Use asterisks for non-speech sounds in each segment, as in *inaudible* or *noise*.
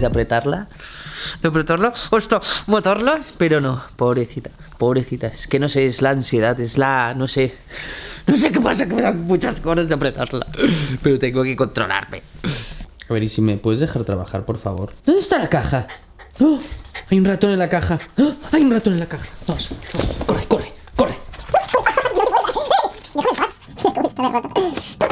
de apretarla, de apretarla, esto, matarla, pero no, pobrecita, pobrecita. Es que no sé, es la ansiedad, es la, no sé, no sé qué pasa, que me dan muchas ganas de apretarla, pero tengo que controlarme. A ver, y si me puedes dejar trabajar, por favor. ¿Dónde está la caja? ¡Oh! Hay un ratón en la caja. ¡Oh! Hay un ratón en la caja. Vamos, corre, corre, corre. *laughs*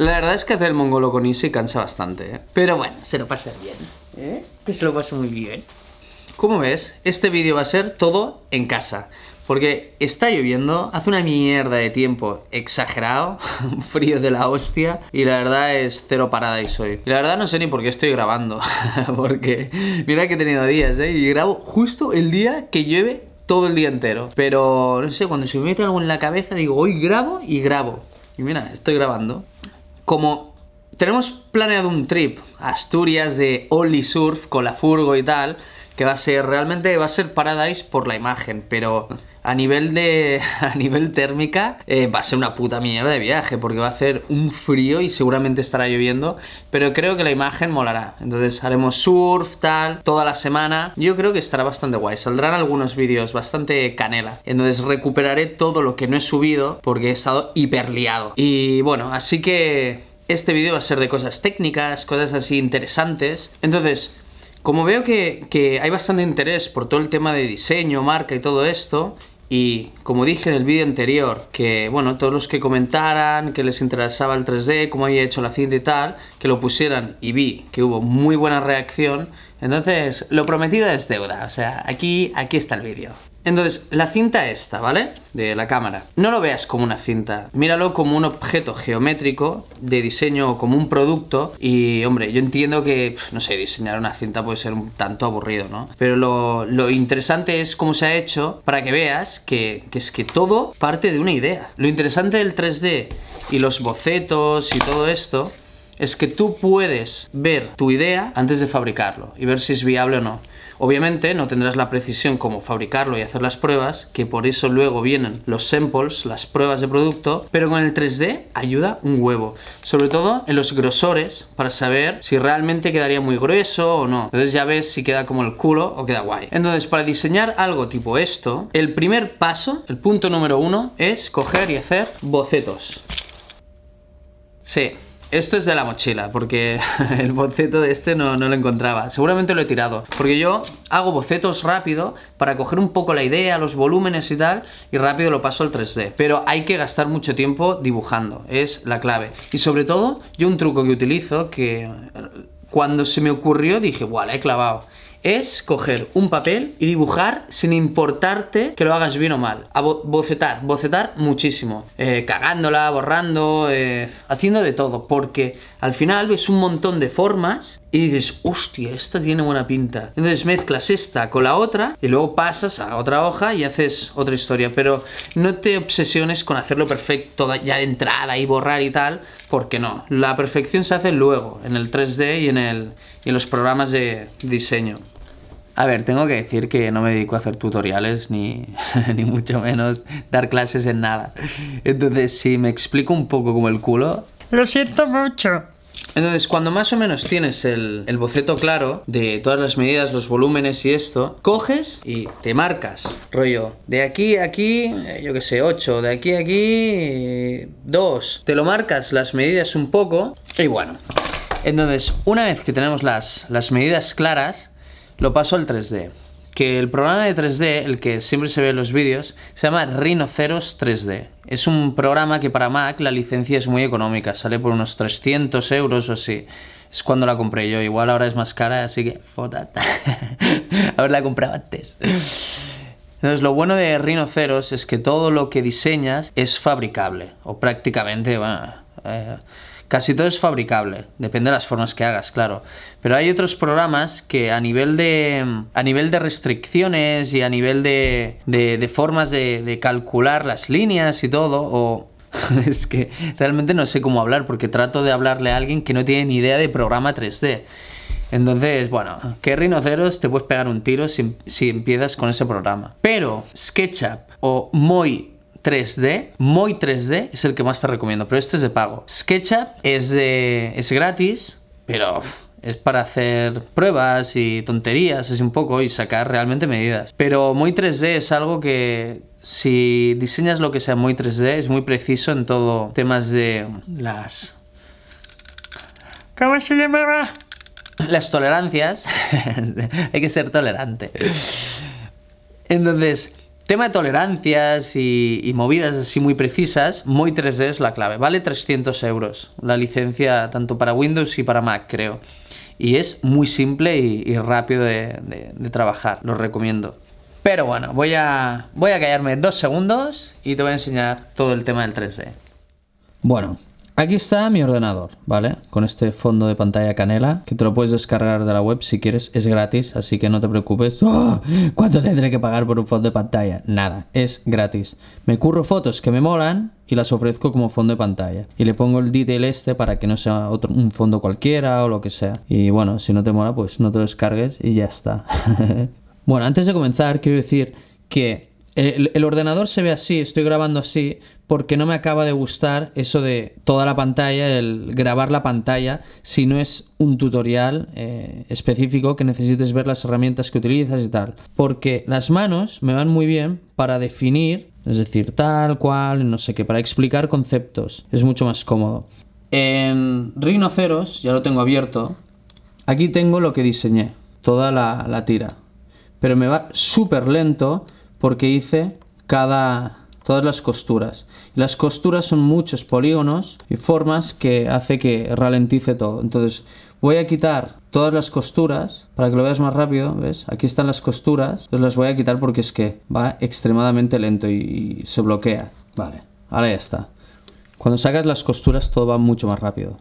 La verdad es que hacer el mongolo con y cansa bastante, ¿eh? Pero bueno, se lo pasa bien, ¿eh? Que se lo pasa muy bien. Como ves, este vídeo va a ser todo en casa. Porque está lloviendo, hace una mierda de tiempo exagerado, *laughs* frío de la hostia, y la verdad es cero paradise hoy. Y la verdad no sé ni por qué estoy grabando, *laughs* porque mira que he tenido días, ¿eh? Y grabo justo el día que llueve todo el día entero. Pero no sé, cuando se me mete algo en la cabeza digo, hoy grabo y grabo. Y mira, estoy grabando como tenemos planeado un trip a Asturias de Only Surf con la furgo y tal, que va a ser realmente va a ser Paradise por la imagen, pero a nivel de *laughs* a nivel térmica eh, va a ser una puta mierda de viaje porque va a hacer un frío y seguramente estará lloviendo, pero creo que la imagen molará. Entonces haremos surf tal toda la semana. Yo creo que estará bastante guay. Saldrán algunos vídeos bastante canela. Entonces recuperaré todo lo que no he subido porque he estado hiper liado. Y bueno, así que este vídeo va a ser de cosas técnicas, cosas así interesantes. Entonces, como veo que, hay bastante interés por todo el tema de diseño, marca y todo esto, y como dije en el vídeo anterior, que bueno, todos los que comentaran que les interesaba el 3D, cómo había hecho la cinta y tal, que lo pusieran y vi que hubo muy buena reacción, entonces lo prometido es deuda, o sea, aquí, aquí está el vídeo. Entonces, la cinta esta, ¿vale? De la cámara. No lo veas como una cinta, míralo como un objeto geométrico de diseño como un producto y, hombre, yo entiendo que, no sé, diseñar una cinta puede ser un tanto aburrido, ¿no? Pero lo, interesante es cómo se ha hecho para que veas que es que todo parte de una idea. Lo interesante del 3D y los bocetos y todo esto es que tú puedes ver tu idea antes de fabricarlo y ver si es viable o no. Obviamente no tendrás la precisión como fabricarlo y hacer las pruebas, que por eso luego vienen los samples, las pruebas de producto, pero con el 3D ayuda un huevo, sobre todo en los grosores para saber si realmente quedaría muy grueso o no. Entonces ya ves si queda como el culo o queda guay. Entonces para diseñar algo tipo esto, el primer paso, el punto número uno, es coger y hacer bocetos. Sí, esto es de la mochila, porque *laughs* el boceto de este no, lo encontraba. Seguramente lo he tirado, porque yo hago bocetos rápido para coger un poco la idea, los volúmenes y tal, y rápido lo paso al 3D. Pero hay que gastar mucho tiempo dibujando, es la clave. Y sobre todo, yo un truco que utilizo, que eh, cuando se me ocurrió dije, guau, la he clavado es coger un papel y dibujar sin importarte que lo hagas bien o mal. A bocetar, bocetar muchísimo. Eh, cagándola, borrando, eh, haciendo de todo. Porque al final ves un montón de formas y dices, hostia, esta tiene buena pinta. Entonces mezclas esta con la otra y luego pasas a otra hoja y haces otra historia. Pero no te obsesiones con hacerlo perfecto ya de entrada y borrar y tal, porque no. La perfección se hace luego, en el 3D y en el, y los programas de diseño. A ver, tengo que decir que no me dedico a hacer tutoriales ni, *laughs* ni mucho menos dar clases en nada. Entonces, si me explico un poco como el culo... Lo siento mucho. Entonces, cuando más o menos tienes el, el, boceto claro de todas las medidas, los volúmenes y esto, coges y te marcas, rollo, de aquí a aquí, eh, yo que sé, 8, de aquí a aquí, 2. Te lo marcas las medidas un poco y bueno, entonces, una vez que tenemos las, medidas claras, lo paso al 3D. Que el programa de 3D, el que siempre se ve en los vídeos, se llama Rhinoceros 3D. Es un programa que para Mac la licencia es muy económica, sale por unos 300 euros o así. Es cuando la compré yo, igual ahora es más cara, así que fotata. *laughs* la compraba antes. Entonces, lo bueno de Rhinoceros es que todo lo que diseñas es fabricable, o prácticamente, bueno. Eh, Casi todo es fabricable, depende de las formas que hagas, claro. Pero hay otros programas que a nivel de, a nivel de restricciones y a nivel de, de, formas de, calcular las líneas y todo, o *laughs* es que realmente no sé cómo hablar porque trato de hablarle a alguien que no tiene ni idea de programa 3D. Entonces, bueno, que rinoceros te puedes pegar un tiro si, si empiezas con ese programa. Pero SketchUp o Moi 3D. muy 3D es el que más te recomiendo, pero este es de pago. SketchUp es, de, es gratis, pero es para hacer pruebas y tonterías, así un poco, y sacar realmente medidas. Pero muy 3D es algo que si diseñas lo que sea muy 3D es muy preciso en todo temas de las... ¿Cómo se llamaba? Las tolerancias. *laughs* Hay que ser tolerante. Entonces, Tema de tolerancias y, movidas así muy precisas, muy 3D es la clave. Vale 300 euros la licencia tanto para Windows y para Mac, creo. Y es muy simple y, rápido de, trabajar, lo recomiendo. Pero bueno, voy a, voy a callarme dos segundos y te voy a enseñar todo el tema del 3D. Bueno, Aquí está mi ordenador, ¿vale? Con este fondo de pantalla canela, que te lo puedes descargar de la web si quieres, es gratis, así que no te preocupes. ¡Oh! ¿Cuánto tendré que pagar por un fondo de pantalla? Nada, es gratis. Me curro fotos que me molan y las ofrezco como fondo de pantalla. Y le pongo el detail este para que no sea otro, un fondo cualquiera o lo que sea. Y bueno, si no te mola, pues no te descargues y ya está. *laughs* bueno, antes de comenzar, quiero decir que el ordenador se ve así, estoy grabando así, porque no me acaba de gustar eso de toda la pantalla, el grabar la pantalla, si no es un tutorial eh, específico que necesites ver las herramientas que utilizas y tal. Porque las manos me van muy bien para definir, es decir, tal, cual, no sé qué, para explicar conceptos. Es mucho más cómodo. En Rhinoceros, ya lo tengo abierto, aquí tengo lo que diseñé, toda la, la tira. Pero me va súper lento porque hice cada, todas las costuras. Las costuras son muchos polígonos y formas que hace que ralentice todo. Entonces voy a quitar todas las costuras para que lo veas más rápido, ¿ves? Aquí están las costuras, Entonces las voy a quitar porque es que va extremadamente lento y, se bloquea. Vale, ahora ya está. Cuando sacas las costuras todo va mucho más rápido.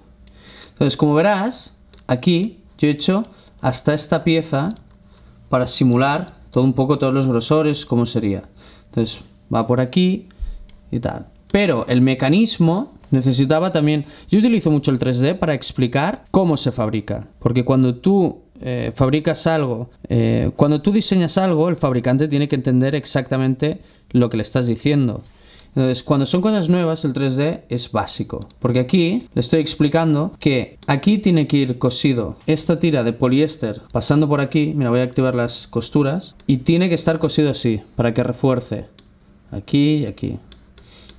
Entonces como verás, aquí yo he hecho hasta esta pieza para simular todo un poco todos los grosores, cómo sería. Entonces va por aquí y tal. Pero el mecanismo necesitaba también... Yo utilizo mucho el 3D para explicar cómo se fabrica. Porque cuando tú eh, fabricas algo, eh, cuando tú diseñas algo, el fabricante tiene que entender exactamente lo que le estás diciendo. Entonces, cuando son cosas nuevas, el 3D es básico. Porque aquí le estoy explicando que aquí tiene que ir cosido esta tira de poliéster pasando por aquí. Mira, voy a activar las costuras. Y tiene que estar cosido así, para que refuerce aquí y aquí.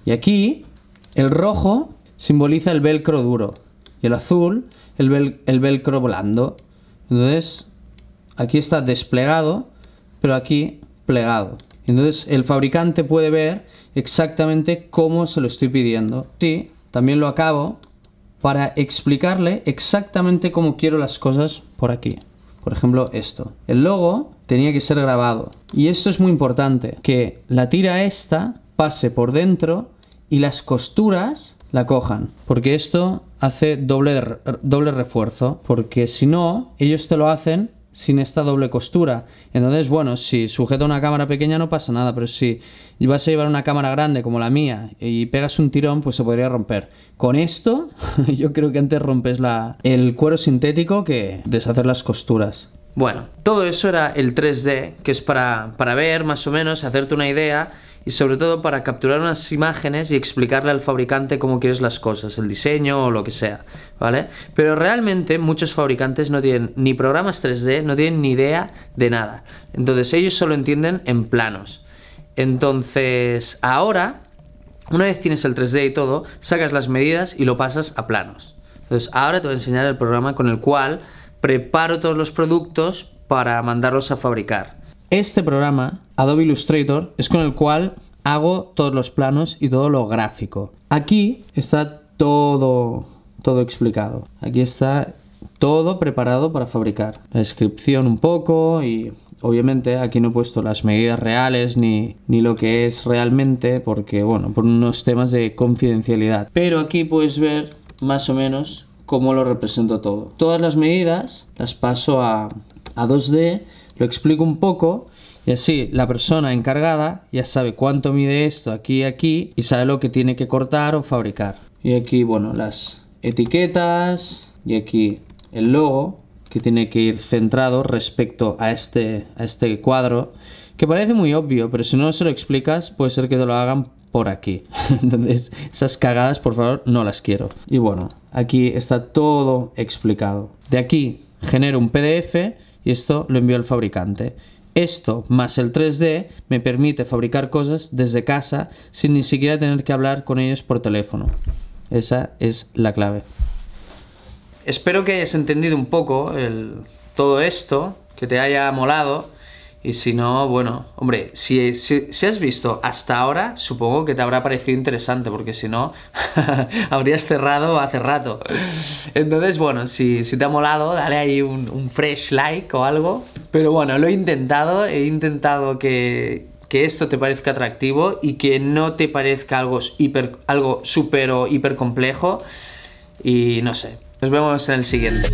Y aquí el rojo simboliza el velcro duro y el azul el, velcro blando. Entonces aquí está desplegado, pero aquí plegado. Entonces el fabricante puede ver exactamente cómo se lo estoy pidiendo. Sí, también lo acabo para explicarle exactamente cómo quiero las cosas por aquí. Por ejemplo, esto. El logo tenía que ser grabado. Y esto es muy importante, que la tira esta pase por dentro y las costuras la cojan, porque esto hace doble, doble refuerzo, porque si no, ellos te lo hacen sin esta doble costura. Entonces, bueno, si sujeta una cámara pequeña no pasa nada, pero si vas a llevar una cámara grande como la mía y pegas un tirón, pues se podría romper. Con esto, *laughs* yo creo que antes rompes la, el cuero sintético que deshacer las costuras. Bueno, todo eso era el 3D, que es para, para ver más o menos, hacerte una idea y sobre todo para capturar unas imágenes y explicarle al fabricante cómo quieres las cosas, el diseño o lo que sea, ¿vale? Pero realmente muchos fabricantes no tienen ni programas 3D, no tienen ni idea de nada. Entonces ellos solo entienden en planos. Entonces ahora, una vez tienes el 3D y todo, sacas las medidas y lo pasas a planos. Entonces ahora te voy a enseñar el programa con el cual preparo todos los productos para mandarlos a fabricar. Este programa, Adobe Illustrator, es con el cual hago todos los planos y todo lo gráfico. Aquí está todo, todo explicado. Aquí está todo preparado para fabricar. La descripción un poco y obviamente aquí no he puesto las medidas reales ni, ni, lo que es realmente porque bueno, por unos temas de confidencialidad. Pero aquí puedes ver más o menos cómo lo represento todo. Todas las medidas las paso a, 2D, lo explico un poco y así la persona encargada ya sabe cuánto mide esto aquí y aquí y sabe lo que tiene que cortar o fabricar. Y aquí, bueno, las etiquetas y aquí el logo que tiene que ir centrado respecto a este, a este cuadro que parece muy obvio, pero si no se lo explicas puede ser que te lo hagan por aquí. *laughs* Entonces, esas cagadas, por favor, no las quiero. Y bueno, aquí está todo explicado. De aquí genero un PDF y esto lo envío al fabricante. Esto más el 3D me permite fabricar cosas desde casa sin ni siquiera tener que hablar con ellos por teléfono. Esa es la clave. Espero que hayas entendido un poco el, todo esto, que te haya molado y si no, bueno, hombre, si, si, has visto hasta ahora, supongo que te habrá parecido interesante, porque si no, *laughs* habrías cerrado hace rato. Entonces, bueno, si, te ha molado, dale ahí un, un, fresh like o algo. Pero bueno, lo he intentado, he intentado que, esto te parezca atractivo y que no te parezca algo, hiper, algo súper hiper complejo. Y no sé, nos vemos en el siguiente.